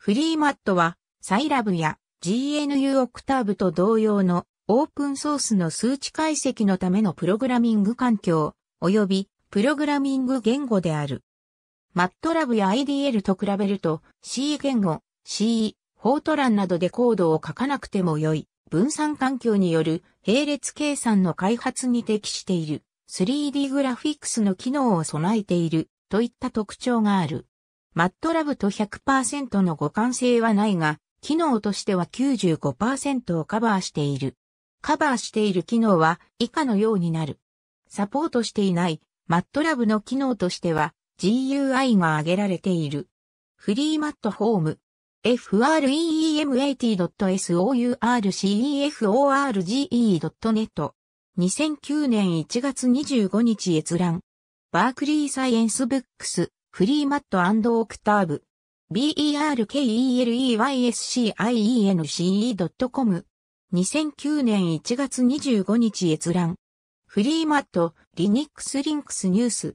フリーマットは、サイラブや GNU オクターブと同様のオープンソースの数値解析のためのプログラミング環境、及びプログラミング言語である。マットラブや IDL と比べると C 言語、C、フォートランなどでコードを書かなくても良い分散環境による並列計算の開発に適している 3D グラフィックスの機能を備えているといった特徴がある。マットラブと100%の互換性はないが、機能としては95%をカバーしている。カバーしている機能は以下のようになる。サポートしていないマットラブの機能としては GUI が挙げられている。フリーマットホーム。f r e e m a t s o u r c e f o r g e n e t 2009年1月25日閲覧。バークリーサイエンスブックスフリーマットオクターブ。b e r k e l e y s c i e n c e c o m 2009年1月25日閲覧。フリーマット、リニックスリンクスニュース。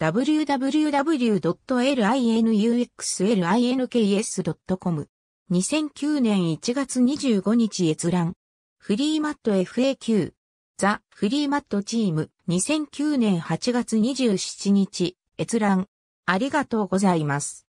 www.linuxlinks.com 2009年1月25日閲覧。フリーマット FAQ。ザ・フリーマットチーム。2009年8月27日。閲覧。ありがとうございます。